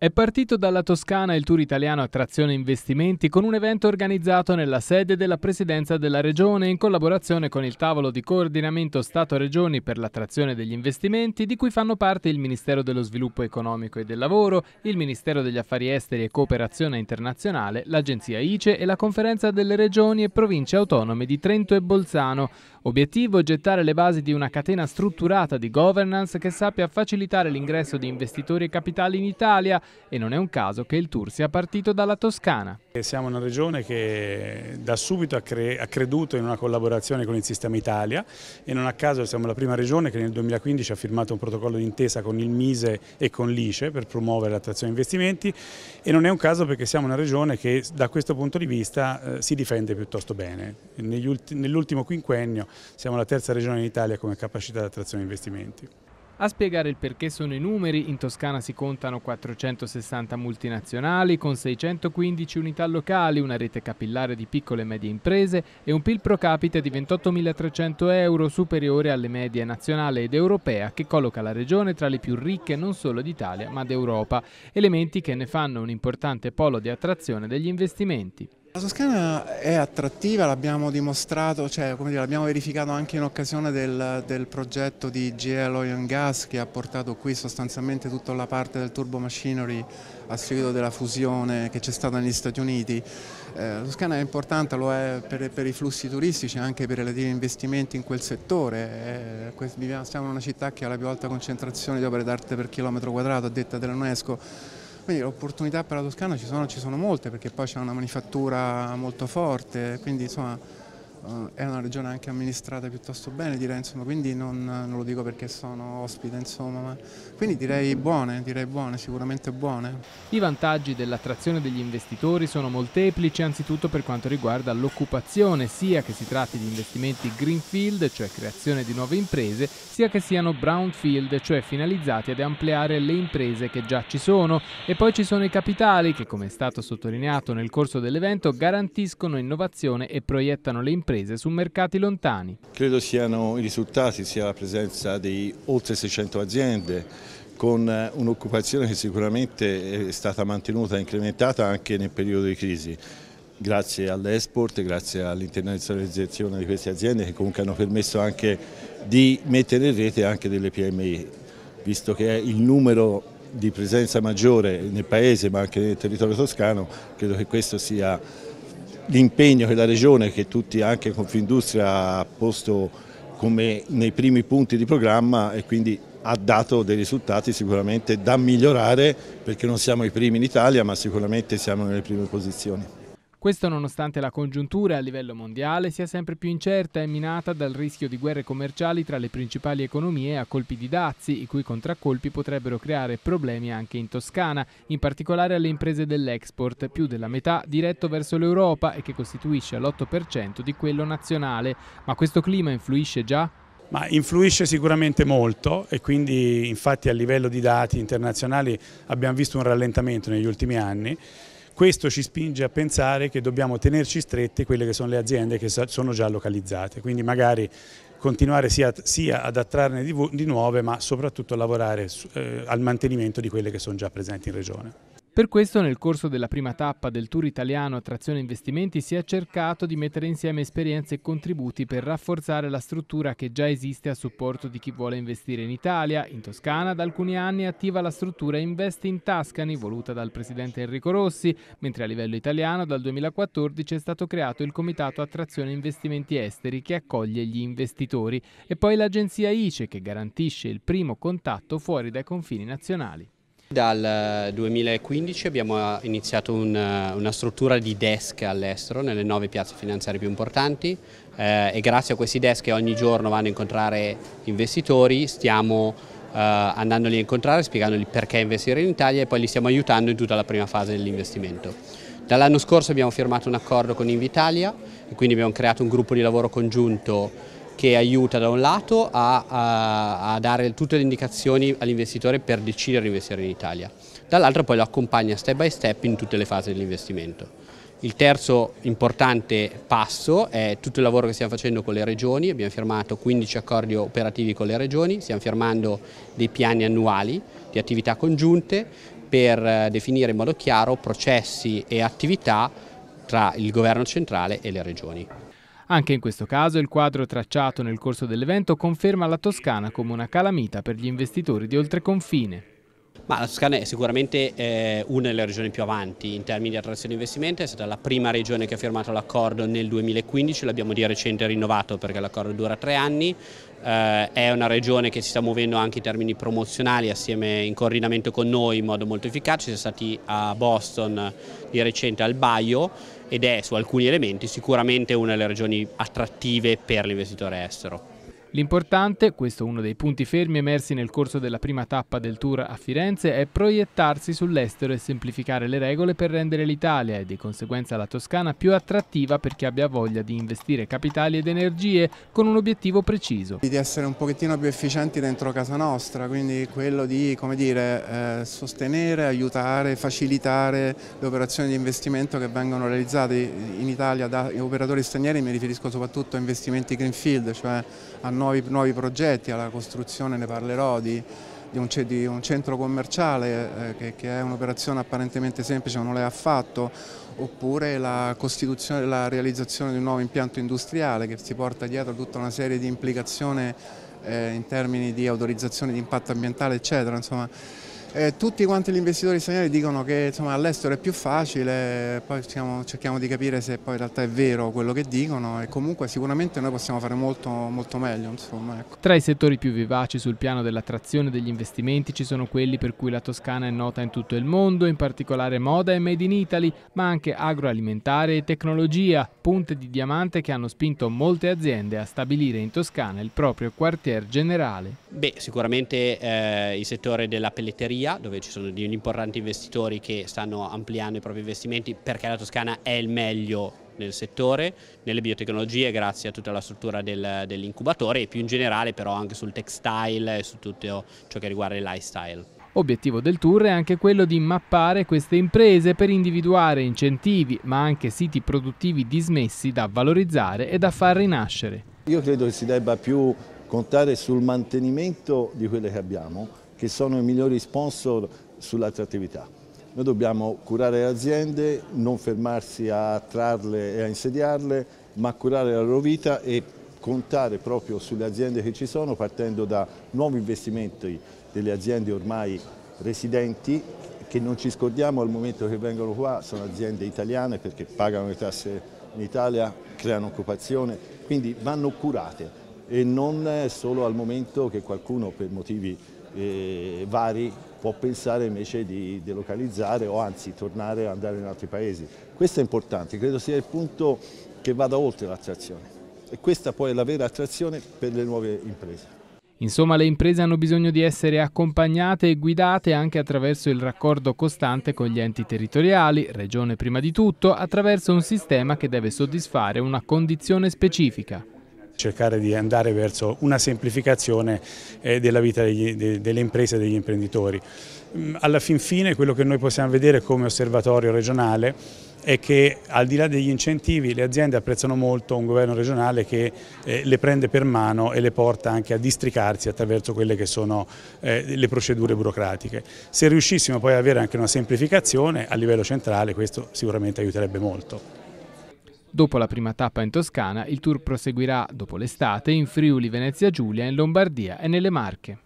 È partito dalla Toscana il tour italiano Attrazione Investimenti con un evento organizzato nella sede della Presidenza della Regione in collaborazione con il tavolo di coordinamento Stato-Regioni per l'attrazione degli investimenti di cui fanno parte il Ministero dello Sviluppo Economico e del Lavoro, il Ministero degli Affari Esteri e Cooperazione Internazionale, l'Agenzia ICE e la Conferenza delle Regioni e Province Autonome di Trento e Bolzano. Obiettivo gettare le basi di una catena strutturata di governance che sappia facilitare l'ingresso di investitori e capitali in Italia e non è un caso che il tour sia partito dalla Toscana. Siamo una regione che da subito ha, cre ha creduto in una collaborazione con il Sistema Italia e non a caso siamo la prima regione che nel 2015 ha firmato un protocollo d'intesa con il Mise e con l'ICE per promuovere l'attrazione investimenti e non è un caso perché siamo una regione che da questo punto di vista eh, si difende piuttosto bene. Nell'ultimo quinquennio siamo la terza regione in Italia come capacità di attrazione investimenti. A spiegare il perché sono i numeri, in Toscana si contano 460 multinazionali con 615 unità locali, una rete capillare di piccole e medie imprese e un PIL pro capite di 28.300 euro superiore alle medie nazionale ed europea che colloca la regione tra le più ricche non solo d'Italia ma d'Europa, elementi che ne fanno un importante polo di attrazione degli investimenti. La Toscana è attrattiva, l'abbiamo dimostrato, cioè, l'abbiamo verificato anche in occasione del, del progetto di GL Oil Gas che ha portato qui sostanzialmente tutta la parte del turbo machinery a seguito della fusione che c'è stata negli Stati Uniti. Eh, la Toscana è importante, lo è per, per, i flussi turistici, e anche per i relativi investimenti in quel settore. Eh, siamo in una città che ha la più alta concentrazione di opere d'arte per chilometro quadrato, a detta dell'UNESCO quindi le opportunità per la Toscana ci sono, ci sono molte perché poi c'è una manifattura molto forte, quindi insomma eh, è una regione anche amministrata piuttosto bene direi, insomma, quindi non, non, lo dico perché sono ospite, insomma, ma... quindi direi buone, direi buone, sicuramente buone. I vantaggi dell'attrazione degli investitori sono molteplici, anzitutto per quanto riguarda l'occupazione, sia che si tratti di investimenti greenfield, cioè creazione di nuove imprese, sia che siano brownfield, cioè finalizzati ad ampliare le imprese che già ci sono. E poi ci sono i capitali che, come è stato sottolineato nel corso dell'evento, garantiscono innovazione e proiettano le imprese imprese su mercati lontani. Credo siano i risultati, sia la presenza di oltre 600 aziende, con eh, un'occupazione che sicuramente è stata mantenuta e incrementata anche nel periodo di crisi. Grazie all'export, grazie all'internazionalizzazione di queste aziende che comunque hanno permesso anche di mettere in rete anche delle PMI, visto che è il numero di presenza maggiore nel paese ma anche nel territorio toscano, credo che questo sia l'impegno che la Regione, che tutti anche Confindustria ha posto come nei primi punti di programma e quindi ha dato dei risultati sicuramente da migliorare perché non siamo i primi in Italia ma sicuramente siamo nelle prime posizioni. Questo nonostante la congiuntura a livello mondiale sia sempre più incerta e minata dal rischio di guerre commerciali tra le principali economie a colpi di dazi, i cui contraccolpi potrebbero creare problemi anche in Toscana, in particolare alle imprese dell'export, più della metà diretto verso l'Europa e che costituisce l'8% di quello nazionale. Ma questo clima influisce già? Ma influisce sicuramente molto e quindi infatti a livello di dati internazionali abbiamo visto un rallentamento negli ultimi anni questo ci spinge a pensare che dobbiamo tenerci strette quelle che sono le aziende che sono già localizzate, quindi magari continuare sia, sia ad attrarne di, di, nuove ma soprattutto lavorare su, eh, al mantenimento di quelle che sono già presenti in regione. Per questo nel corso della prima tappa del Tour italiano Attrazione Investimenti si è cercato di mettere insieme esperienze e contributi per rafforzare la struttura che già esiste a supporto di chi vuole investire in Italia. In Toscana da alcuni anni è attiva la struttura Invest in Tascani voluta dal presidente Enrico Rossi, mentre a livello italiano dal 2014 è stato creato il Comitato Attrazione Investimenti Esteri che accoglie gli investitori e poi l'agenzia ICE che garantisce il primo contatto fuori dai confini nazionali. Dal 2015 eh, abbiamo eh, iniziato una, eh, una struttura di desk all'estero nelle nove piazze finanziarie più importanti eh, e grazie a questi desk che ogni giorno vanno a incontrare investitori stiamo eh, andandoli a incontrare, spiegandogli perché investire in Italia e poi li stiamo aiutando in tutta la prima fase dell'investimento. Dall'anno scorso abbiamo firmato un accordo con Invitalia e quindi abbiamo creato un gruppo di lavoro congiunto che aiuta da un lato a, a, a dare tutte le indicazioni all'investitore per decidere di investire in Italia, dall'altro poi lo accompagna step by step in tutte le fasi dell'investimento. Il terzo importante passo è tutto il lavoro che stiamo facendo con le regioni, abbiamo firmato 15 accordi operativi con le regioni, stiamo firmando dei piani annuali di attività congiunte per eh, definire in modo chiaro processi e attività tra il governo centrale e le regioni. Anche in questo caso il quadro tracciato nel corso dell'evento conferma la Toscana come una calamita per gli investitori di oltreconfine. Ma la Toscana è sicuramente eh, una delle regioni più avanti in termini di attrazione di investimento, è stata la prima regione che ha firmato l'accordo nel 2015, l'abbiamo di recente rinnovato perché l'accordo dura tre anni, eh, è una regione che si sta muovendo anche in termini promozionali assieme in coordinamento con noi in modo molto efficace, si è stati a Boston di recente al Baio ed è su alcuni elementi sicuramente una delle regioni attrattive per l'investitore estero. L'importante, questo uno dei punti fermi emersi nel corso della prima tappa del Tour a Firenze, è proiettarsi sull'estero e semplificare le regole per rendere l'Italia e di conseguenza la Toscana più attrattiva per chi abbia voglia di investire capitali ed energie con un obiettivo preciso. Di essere un pochettino più efficienti dentro casa nostra, quindi quello di dire, eh, sostenere, aiutare, facilitare le operazioni di investimento che vengono realizzate in Italia da operatori stranieri, mi riferisco soprattutto a investimenti greenfield, cioè a nuovi, nuovi progetti, alla costruzione, ne parlerò, di, di, un, di un, centro commerciale eh, che, che, è un'operazione apparentemente semplice ma non l'è affatto, oppure la, la realizzazione di un nuovo impianto industriale che si porta dietro tutta una serie di implicazioni eh, in termini di autorizzazione di impatto ambientale eccetera. Insomma, eh, tutti quanti gli investitori stranieri dicono che all'estero è più facile, poi diciamo, cerchiamo di capire se poi in realtà è vero quello che dicono e comunque sicuramente noi possiamo fare molto, molto meglio. Insomma, ecco. Tra i settori più vivaci sul piano dell'attrazione degli investimenti ci sono quelli per cui la Toscana è nota in tutto il mondo, in particolare moda e made in Italy, ma anche agroalimentare e tecnologia, punte di diamante che hanno spinto molte aziende a stabilire in Toscana il proprio quartier generale. Beh, sicuramente eh, il settore della pelletteria, dove ci sono degli importanti investitori che stanno ampliando i propri investimenti perché la Toscana è il meglio nel settore, nelle biotecnologie grazie a tutta la struttura del, dell'incubatore e più in generale però anche sul textile e su tutto ciò che riguarda il lifestyle. Obiettivo del tour è anche quello di mappare queste imprese per individuare incentivi ma anche siti produttivi dismessi da valorizzare e da far rinascere. Io credo che si debba più contare sul mantenimento di quelle che abbiamo, che sono i migliori sponsor sull'attrattività. Noi dobbiamo curare le aziende, non fermarsi a attrarle e a insediarle, ma curare la loro vita e contare proprio sulle aziende che ci sono partendo da nuovi investimenti delle aziende ormai residenti che non ci scordiamo al momento che vengono qua, sono aziende italiane perché pagano le tasse in Italia, creano occupazione, quindi vanno curate e non solo al momento che qualcuno per motivi eh, vari può pensare invece di delocalizzare o anzi tornare a andare in altri paesi. Questo è importante, credo sia il punto che vada oltre l'attrazione e questa poi è la vera attrazione per le nuove imprese. Insomma, le imprese hanno bisogno di essere accompagnate e guidate anche attraverso il raccordo costante con gli enti territoriali, regione prima di tutto, attraverso un sistema che deve soddisfare una condizione specifica cercare di andare verso una semplificazione eh, della vita delle imprese e degli imprenditori. Mm, alla fin fine quello che noi possiamo vedere come osservatorio regionale è che al di là degli incentivi le aziende apprezzano molto un governo regionale che eh, le prende per mano e le porta anche a districarsi attraverso quelle che sono eh, le procedure burocratiche. Se riuscissimo poi ad avere anche una semplificazione a livello centrale questo sicuramente aiuterebbe molto. Dopo la prima tappa in Toscana, il tour proseguirà dopo l'estate in Friuli Venezia Giulia, in Lombardia e nelle Marche.